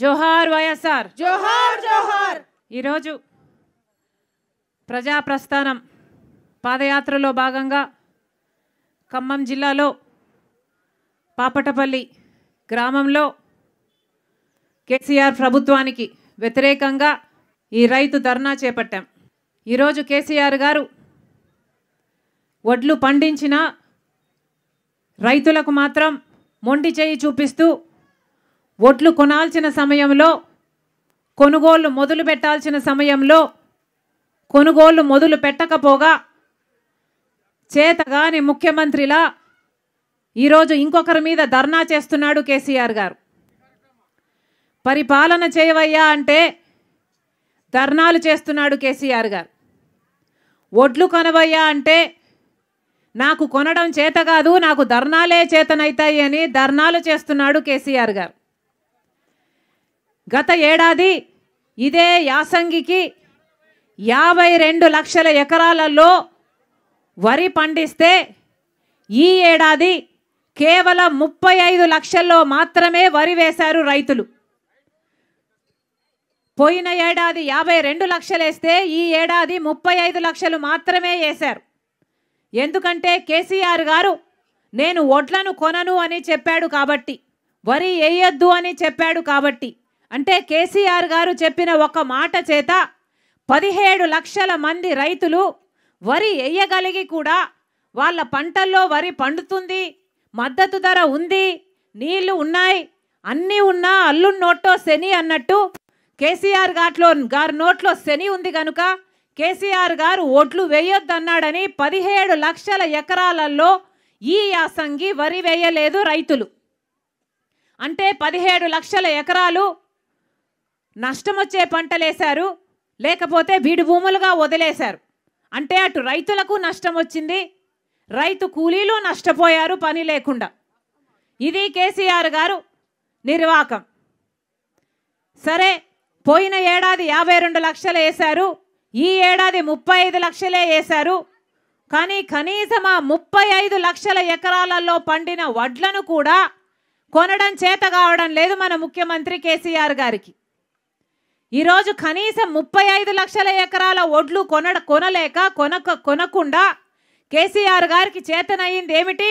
జోహార్ వైఎస్ఆర్ జోహార్ జోహార్ ఈరోజు ప్రజాప్రస్థానం పాదయాత్రలో భాగంగా ఖమ్మం జిల్లాలో పాపటపల్లి గ్రామంలో కేసీఆర్ ప్రభుత్వానికి వ్యతిరేకంగా ఈ రైతు ధర్నా చేపట్టాం ఈరోజు కేసీఆర్ గారు వడ్లు పండించిన రైతులకు మాత్రం మొండి చేయి చూపిస్తూ ఒడ్లు కొనాల్సిన సమయంలో కొనుగోళ్ళు మొదలు పెట్టాల్సిన సమయంలో కొనుగోళ్ళు మొదలు పెట్టకపోగా చేతగాని ముఖ్యమంత్రిలా ఈరోజు ఇంకొకరి మీద ధర్నా చేస్తున్నాడు కేసీఆర్ గారు పరిపాలన చేయవయ్యా అంటే ధర్నాలు చేస్తున్నాడు కేసీఆర్ గారు ఒడ్లు కొనవయ్యా అంటే నాకు కొనడం చేత కాదు నాకు ధర్నాలే చేతనైతాయి అని ధర్నాలు చేస్తున్నాడు కేసీఆర్ గారు గత ఏడాది ఇదే యాసంగికి యాభై రెండు లక్షల ఎకరాలలో వరి పండిస్తే ఈ ఏడాది కేవలం ముప్పై ఐదు లక్షల్లో మాత్రమే వరి వేశారు రైతులు పోయిన ఏడాది యాభై రెండు లక్షలేస్తే ఈ ఏడాది ముప్పై ఐదు లక్షలు మాత్రమే వేశారు ఎందుకంటే కేసీఆర్ గారు నేను వడ్లను కొనను అని చెప్పాడు కాబట్టి వరి వేయొద్దు అని చెప్పాడు కాబట్టి అంటే కేసీఆర్ గారు చెప్పిన ఒక మాట చేత పదిహేడు లక్షల మంది రైతులు వరి వేయగలిగి కూడా వాళ్ళ పంటల్లో వరి పండుతుంది మద్దతు ధర ఉంది నీళ్లు ఉన్నాయి అన్నీ ఉన్నా అల్లు నోట్లో శని అన్నట్టు కేసీఆర్ గాట్లో గారి నోట్లో శని ఉంది కనుక కేసీఆర్ గారు ఓట్లు వేయొద్దన్నాడని పదిహేడు లక్షల ఎకరాలలో ఈ యాసంగి వరి వేయలేదు రైతులు అంటే పదిహేడు లక్షల ఎకరాలు నష్టం వచ్చే పంటలేశారు లేకపోతే బీడు భూములుగా వదిలేశారు అంటే అటు రైతులకు నష్టం వచ్చింది రైతు కూలీలు నష్టపోయారు పని లేకుండా ఇది కేసీఆర్ గారు నిర్వాకం సరే పోయిన ఏడాది యాభై రెండు లక్షలు వేశారు ఈ ఏడాది ముప్పై ఐదు లక్షలే వేశారు కానీ కనీసం ఆ ముప్పై ఐదు లక్షల ఎకరాలలో పండిన వడ్లను కూడా కొనడం చేత కావడం లేదు మన ముఖ్యమంత్రి కేసీఆర్ గారికి ఈరోజు కనీసం ముప్పై ఐదు లక్షల ఎకరాల ఒడ్లు కొన కొనలేక కొనక కొనకుండా కేసీఆర్ గారికి చేతనయ్యింది ఏమిటి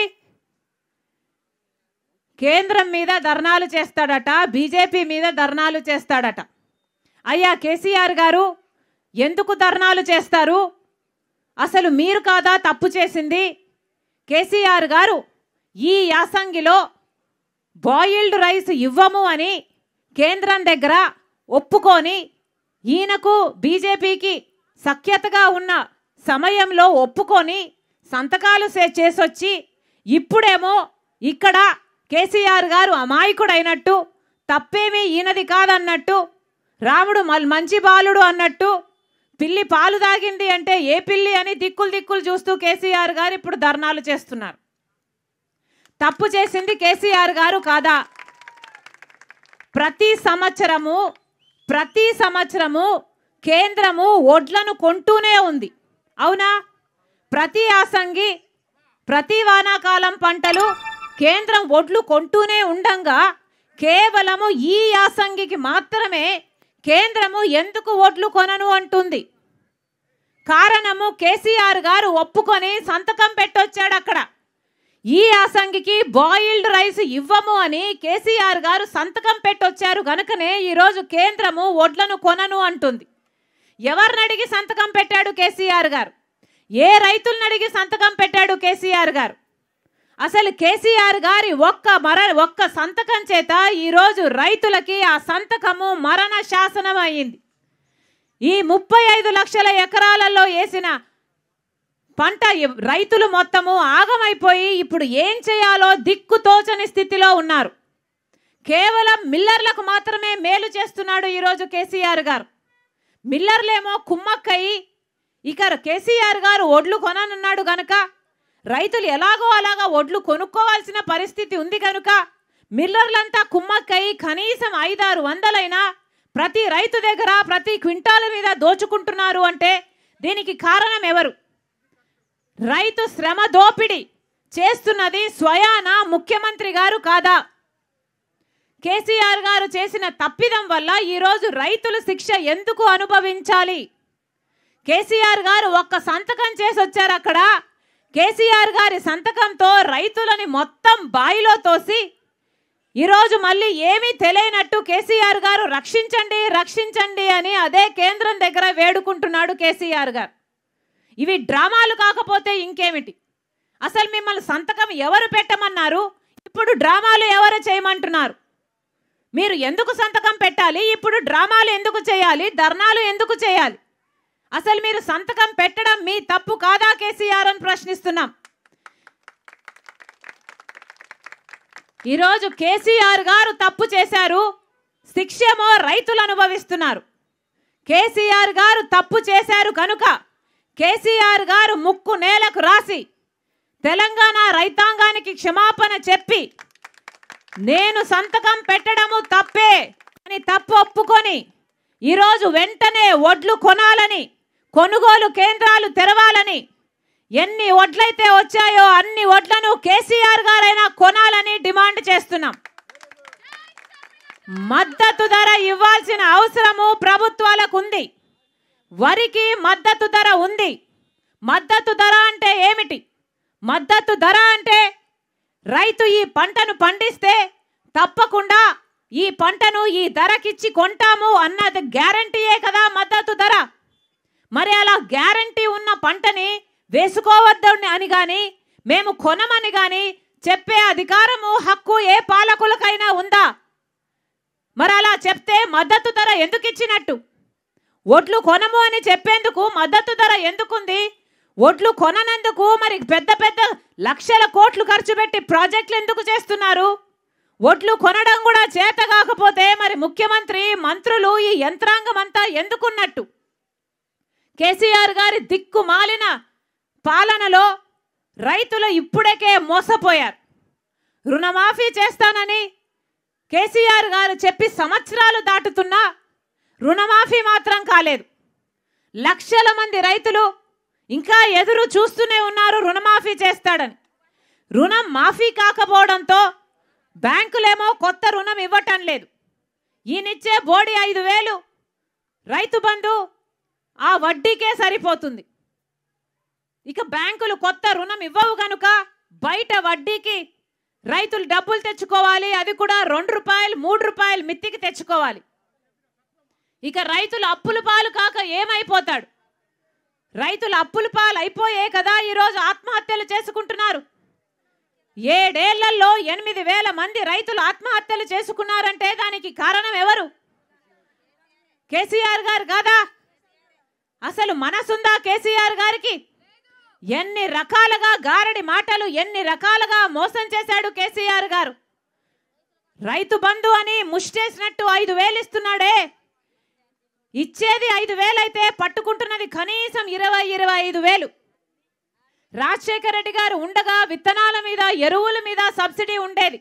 కేంద్రం మీద ధర్నాలు చేస్తాడట బీజేపీ మీద ధర్నాలు చేస్తాడట అయ్యా కేసీఆర్ గారు ఎందుకు ధర్నాలు చేస్తారు అసలు మీరు కాదా తప్పు చేసింది కేసీఆర్ గారు ఈ యాసంగిలో బాయిల్డ్ రైస్ ఇవ్వము అని కేంద్రం దగ్గర ఒప్పుకొని ఈయనకు బీజేపీకి సఖ్యతగా ఉన్న సమయంలో ఒప్పుకొని సంతకాలు చేసొచ్చి ఇప్పుడేమో ఇక్కడ కేసీఆర్ గారు అమాయకుడైనట్టు తప్పేమీ ఈయనది కాదన్నట్టు రాముడు మంచి బాలుడు అన్నట్టు పిల్లి పాలు తాగింది అంటే ఏ పిల్లి అని దిక్కులు దిక్కులు చూస్తూ కేసీఆర్ గారు ఇప్పుడు ధర్నాలు చేస్తున్నారు తప్పు చేసింది కేసీఆర్ గారు కాదా ప్రతి సంవత్సరము ప్రతి సంవత్సరము కేంద్రము ఒడ్లను కొంటూనే ఉంది అవునా ప్రతి ఆసంగి ప్రతి వానాకాలం పంటలు కేంద్రం ఒడ్లు కొంటూనే ఉండంగా కేవలము ఈ యాసంగికి మాత్రమే కేంద్రము ఎందుకు ఓట్లు కొనను అంటుంది కారణము కేసీఆర్ గారు ఒప్పుకొని సంతకం పెట్టొచ్చాడు అక్కడ ఈ ఆసంగికి బాయిల్డ్ రైస్ ఇవ్వము అని కేసీఆర్ గారు సంతకం పెట్టొచ్చారు గనుకనే ఈరోజు కేంద్రము ఒడ్లను కొనను అంటుంది ఎవరిని అడిగి సంతకం పెట్టాడు కేసీఆర్ గారు ఏ రైతులను అడిగి సంతకం పెట్టాడు కేసీఆర్ గారు అసలు కేసీఆర్ గారి ఒక్క మర ఒక్క సంతకం చేత ఈరోజు రైతులకి ఆ సంతకము మరణ శాసనం అయింది ఈ ముప్పై ఐదు లక్షల ఎకరాలలో వేసిన పంట రైతులు మొత్తము ఆగమైపోయి ఇప్పుడు ఏం చేయాలో దిక్కు తోచని స్థితిలో ఉన్నారు కేవలం మిల్లర్లకు మాత్రమే మేలు చేస్తున్నాడు ఈరోజు కేసీఆర్ గారు మిల్లర్లేమో కుమ్మక్కయి ఇక కేసీఆర్ గారు ఒడ్లు కొననున్నాడు గనక రైతులు ఎలాగో అలాగా ఒడ్లు కొనుక్కోవాల్సిన పరిస్థితి ఉంది కనుక మిల్లర్లంతా కుమ్మక్కయి కనీసం ఐదారు వందలైనా ప్రతి రైతు దగ్గర ప్రతి క్వింటాల మీద దోచుకుంటున్నారు అంటే దీనికి కారణం ఎవరు రైతు శ్రమ దోపిడీ చేస్తున్నది స్వయాన ముఖ్యమంత్రి గారు కాదా కేసీఆర్ గారు చేసిన తప్పిదం వల్ల ఈరోజు రైతులు శిక్ష ఎందుకు అనుభవించాలి కేసీఆర్ గారు ఒక్క సంతకం చేసి వచ్చారు అక్కడ కేసీఆర్ గారి సంతకంతో రైతులని మొత్తం బాయిలో తోసి ఈరోజు మళ్ళీ ఏమీ తెలియనట్టు కేసీఆర్ గారు రక్షించండి రక్షించండి అని అదే కేంద్రం దగ్గర వేడుకుంటున్నాడు కేసీఆర్ గారు ఇవి డ్రామాలు కాకపోతే ఇంకేమిటి అసలు మిమ్మల్ని సంతకం ఎవరు పెట్టమన్నారు ఇప్పుడు డ్రామాలు ఎవరు చేయమంటున్నారు మీరు ఎందుకు సంతకం పెట్టాలి ఇప్పుడు డ్రామాలు ఎందుకు చేయాలి ధర్నాలు ఎందుకు చేయాలి అసలు మీరు సంతకం పెట్టడం మీ తప్పు కాదా కేసీఆర్ అని ప్రశ్నిస్తున్నాం ఈరోజు కేసీఆర్ గారు తప్పు చేశారు శిక్షేమో రైతులు అనుభవిస్తున్నారు కేసీఆర్ గారు తప్పు చేశారు కనుక కేసీఆర్ గారు ముక్కు నేలకు రాసి తెలంగాణ రైతాంగానికి క్షమాపణ చెప్పి నేను సంతకం పెట్టడము తప్పే అని తప్పు ఒప్పుకొని ఈరోజు వెంటనే వడ్లు కొనాలని కొనుగోలు కేంద్రాలు తెరవాలని ఎన్ని వడ్లైతే వచ్చాయో అన్ని వడ్లను కేసీఆర్ గారైనా కొనాలని డిమాండ్ చేస్తున్నాం మద్దతు ధర ఇవ్వాల్సిన అవసరము ప్రభుత్వాలకు ఉంది వరికి మద్దతు ధర ఉంది మద్దతు ధర అంటే ఏమిటి మద్దతు ధర అంటే రైతు ఈ పంటను పండిస్తే తప్పకుండా ఈ పంటను ఈ ధరకిచ్చి కొంటాము అన్నది గ్యారంటీయే కదా మద్దతు ధర మరి అలా గ్యారంటీ ఉన్న పంటని వేసుకోవద్దని అని కానీ మేము కొనమని కానీ చెప్పే అధికారము హక్కు ఏ పాలకులకైనా ఉందా మరి అలా చెప్తే మద్దతు ధర ఎందుకు ఇచ్చినట్టు ఒడ్లు కొనము అని చెప్పేందుకు మద్దతు ధర ఎందుకుంది ఒడ్లు కొననందుకు మరి పెద్ద పెద్ద లక్షల కోట్లు ఖర్చు పెట్టి ప్రాజెక్టులు ఎందుకు చేస్తున్నారు ఒడ్లు కొనడం కూడా చేత కాకపోతే మరి ముఖ్యమంత్రి మంత్రులు ఈ యంత్రాంగం అంతా ఎందుకున్నట్టు కేసీఆర్ గారి దిక్కు మాలిన పాలనలో రైతులు ఇప్పుడకే మోసపోయారు రుణమాఫీ చేస్తానని కేసీఆర్ గారు చెప్పి సంవత్సరాలు దాటుతున్నా రుణమాఫీ మాత్రం కాలేదు లక్షల మంది రైతులు ఇంకా ఎదురు చూస్తూనే ఉన్నారు రుణమాఫీ చేస్తాడని రుణం మాఫీ కాకపోవడంతో బ్యాంకులేమో కొత్త రుణం ఇవ్వటం లేదు ఈయనిచ్చే బోడి ఐదు వేలు రైతు బంధు ఆ వడ్డీకే సరిపోతుంది ఇక బ్యాంకులు కొత్త రుణం ఇవ్వవు గనుక బయట వడ్డీకి రైతులు డబ్బులు తెచ్చుకోవాలి అది కూడా రెండు రూపాయలు మూడు రూపాయలు మిత్తికి తెచ్చుకోవాలి ఇక రైతులు అప్పుల పాలు కాక ఏమైపోతాడు రైతులు అప్పుల పాలు అయిపోయే కదా ఈరోజు ఆత్మహత్యలు చేసుకుంటున్నారు ఏడేళ్లలో ఎనిమిది వేల మంది రైతులు ఆత్మహత్యలు చేసుకున్నారంటే దానికి కారణం ఎవరు కేసీఆర్ గారు కాదా అసలు మనసుందా కేసీఆర్ గారికి ఎన్ని రకాలుగా గారడి మాటలు ఎన్ని రకాలుగా మోసం చేశాడు కేసీఆర్ గారు రైతు బంధు అని చేసినట్టు ఐదు వేలు ఇస్తున్నాడే ఇచ్చేది ఐదు వేలైతే పట్టుకుంటున్నది కనీసం ఇరవై ఇరవై ఐదు వేలు రాజశేఖర రెడ్డి గారు ఉండగా విత్తనాల మీద ఎరువుల మీద సబ్సిడీ ఉండేది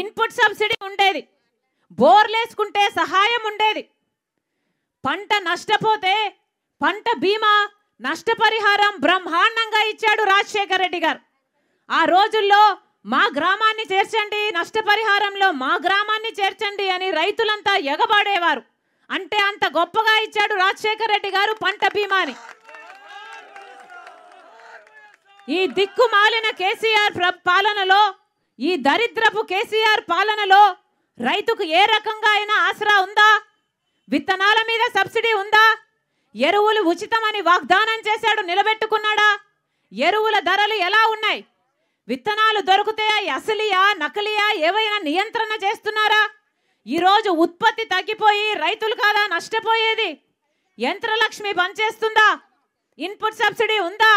ఇన్పుట్ సబ్సిడీ ఉండేది బోర్లేసుకుంటే సహాయం ఉండేది పంట నష్టపోతే పంట బీమా నష్టపరిహారం బ్రహ్మాండంగా ఇచ్చాడు రాజశేఖర రెడ్డి గారు ఆ రోజుల్లో మా గ్రామాన్ని చేర్చండి నష్టపరిహారంలో మా గ్రామాన్ని చేర్చండి అని రైతులంతా ఎగబాడేవారు అంటే అంత గొప్పగా ఇచ్చాడు రాజశేఖర్ రెడ్డి గారు పంట భీమాని ఈ దిక్కుమాలిన కేసీఆర్ పాలనలో ఈ దరిద్రపు కేసీఆర్ పాలనలో రైతుకు ఏ రకంగా అయినా ఆసరా ఉందా విత్తనాల మీద సబ్సిడీ ఉందా ఎరువులు ఉచితమని వాగ్దానం చేశాడు నిలబెట్టుకున్నాడా ఎరువుల ధరలు ఎలా ఉన్నాయి విత్తనాలు దొరుకుతాయా అసలియా నకలియా ఏవైనా నియంత్రణ చేస్తున్నారా ఈరోజు ఉత్పత్తి తగ్గిపోయి రైతులు కాదా నష్టపోయేది యంత్రలక్ష్మి పనిచేస్తుందా ఇన్పుట్ సబ్సిడీ ఉందా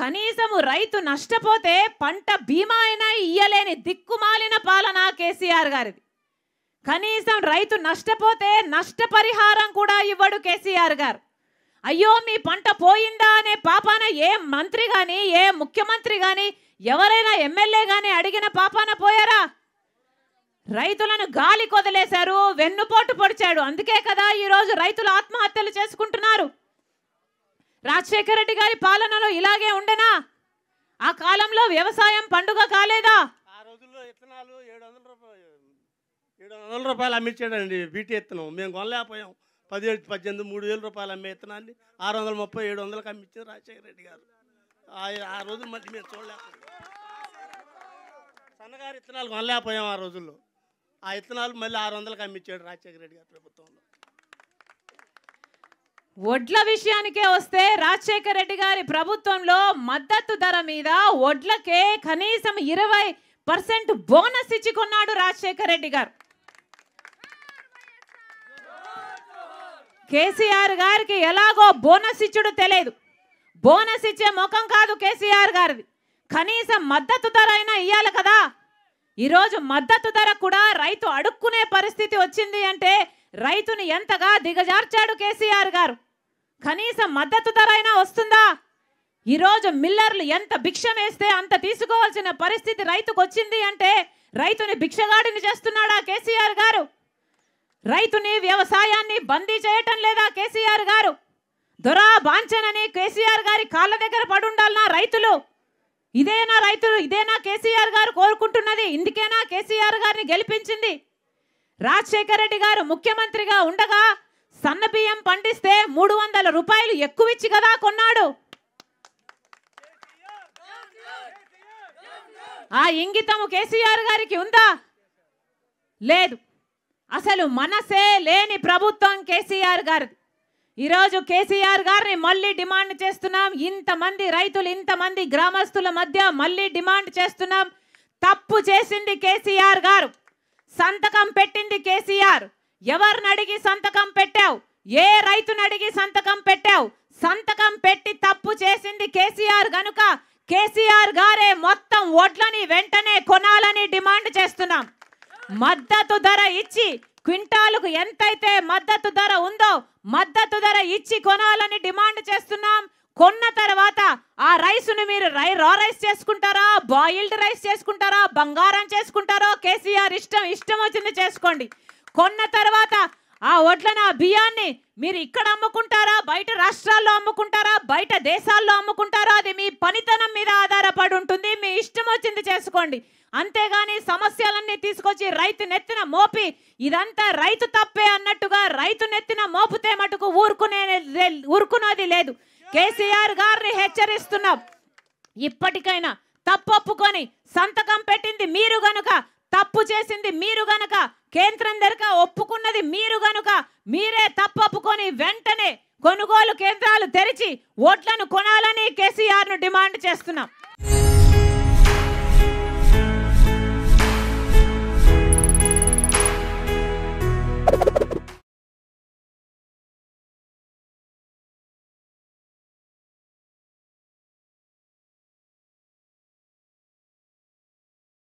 కనీసము రైతు నష్టపోతే పంట బీమా అయినా ఇయ్యలేని దిక్కుమాలిన పాలన కేసీఆర్ గారిది కనీసం రైతు నష్టపోతే నష్టపరిహారం కూడా ఇవ్వడు కేసీఆర్ గారు అయ్యో మీ పంట పోయిందా అనే పాపాన ఏ మంత్రి కానీ ఏ ముఖ్యమంత్రి కానీ ఎవరైనా ఎమ్మెల్యే కానీ అడిగిన పాపాన పోయారా రైతులను గాలి కొదిలేశారు వెన్నుపోటు పొడిచాడు అందుకే కదా ఈరోజు రైతులు ఆత్మహత్యలు చేసుకుంటున్నారు రాజశేఖర రెడ్డి గారి పాలనలో ఇలాగే ఉండనా ఆ కాలంలో వ్యవసాయం పండుగ కాలేదా ఆ రోజుల్లో విత్తనాలు ఏడు వందల రూపాయలు ఏడు వందల రూపాయలు అమ్మించాడండి బీటీ విత్తనం మేము కొనలేకపోయాం పదిహేడు పద్దెనిమిది మూడు వేల రూపాయలు అమ్మే విత్తనాన్ని ఆరు వందల ముప్పై ఏడు వందలకు అమ్మించారు రాజశేఖర రెడ్డి గారు ఆ రోజులు మళ్ళీ మేము చూడలేకపోయాం సన్నగారు విత్తనాలు కొనలేకపోయాం ఆ రోజుల్లో ఆ ఇత్తనాలు మళ్ళీ ఆరు వందలకు అమ్మించాడు రాజశేఖర రెడ్డి గారు ప్రభుత్వంలో వడ్ల విషయానికే వస్తే రాజశేఖర రెడ్డి గారి ప్రభుత్వంలో మద్దతు ధర మీద వడ్లకే కనీసం ఇరవై పర్సెంట్ బోనస్ ఇచ్చి కొన్నాడు రాజశేఖర రెడ్డి గారు కేసీఆర్ గారికి ఎలాగో బోనస్ ఇచ్చుడు తెలియదు బోనస్ ఇచ్చే ముఖం కాదు కేసీఆర్ గారిది కనీసం మద్దతు ధర అయినా ఇయ్యాలి కదా ఈరోజు మద్దతు ధర కూడా రైతు అడుక్కునే పరిస్థితి వచ్చింది అంటే రైతుని ఎంతగా దిగజార్చాడు కేసీఆర్ గారు కనీసం మద్దతు ధర అయినా వస్తుందా ఈరోజు మిల్లర్లు ఎంత భిక్ష వేస్తే అంత తీసుకోవాల్సిన పరిస్థితి రైతుకు వచ్చింది అంటే రైతుని భిక్షగాడిని చేస్తున్నాడా కేసీఆర్ గారు రైతుని వ్యవసాయాన్ని బందీ చేయటం లేదా కేసీఆర్ గారు దొరా బాంఛనని కేసీఆర్ గారి కాళ్ళ దగ్గర పడుండాలనా రైతులు ఇదేనా రైతులు ఇదేనా కేసీఆర్ గారు కోరుకుంటున్నది ఇందుకేనా కేసీఆర్ గారిని గెలిపించింది రాజశేఖర రెడ్డి గారు ముఖ్యమంత్రిగా ఉండగా సన్నబియ్యం పండిస్తే మూడు వందల రూపాయలు ఎక్కువ ఇచ్చి కదా కొన్నాడు ఆ ఇంగితము కేసీఆర్ గారికి ఉందా లేదు అసలు మనసే లేని ప్రభుత్వం కేసీఆర్ గారిది ఈరోజు కేసీఆర్ గారిని మళ్ళీ డిమాండ్ చేస్తున్నాం ఇంతమంది రైతులు ఇంతమంది గ్రామస్తుల మధ్య మళ్ళీ డిమాండ్ చేస్తున్నాం తప్పు చేసింది కేసీఆర్ గారు సంతకం పెట్టింది కేసీఆర్ ఎవరిని అడిగి సంతకం పెట్టావు ఏ రైతుని అడిగి సంతకం పెట్టావు సంతకం పెట్టి తప్పు చేసింది కేసీఆర్ గనుక కేసీఆర్ గారే మొత్తం ఓట్లని వెంటనే కొనాలని డిమాండ్ చేస్తున్నాం మద్దతు ధర ఇచ్చి క్వింటాలకు ఎంతైతే మద్దతు ధర ఉందో మద్దతు ధర ఇచ్చి కొనాలని డిమాండ్ చేస్తున్నాం కొన్న తర్వాత ఆ రైస్ను మీరు రై రా రైస్ చేసుకుంటారా బాయిల్డ్ రైస్ చేసుకుంటారా బంగారం చేసుకుంటారో కేసీఆర్ ఇష్టం ఇష్టం వచ్చింది చేసుకోండి కొన్న తర్వాత ఆ వడ్లను ఆ బియ్యాన్ని మీరు ఇక్కడ అమ్ముకుంటారా బయట రాష్ట్రాల్లో అమ్ముకుంటారా బయట దేశాల్లో అమ్ముకుంటారా అది మీ పనితనం మీద ఆధారపడి ఉంటుంది మీ ఇష్టం వచ్చింది చేసుకోండి అంతేగాని సమస్యలన్నీ తీసుకొచ్చి రైతు నెత్తిన మోపి ఇదంతా రైతు తప్పే అన్నట్టుగా రైతు నెత్తిన మోపుతే మటుకు ఊరుకునే ఊరుకునేది లేదు కేసీఆర్ గారిని హెచ్చరిస్తున్నాం ఇప్పటికైనా తప్పొప్పుకొని సంతకం పెట్టింది మీరు గనుక తప్పు చేసింది మీరు గనక కేంద్రం దగ్గర ఒప్పుకున్నది మీరు గనుక మీరే తప్పు ఒప్పుకొని వెంటనే కొనుగోలు కేంద్రాలు తెరిచి ఓట్లను కొనాలని కేసీఆర్ ను డిమాండ్ చేస్తున్నాం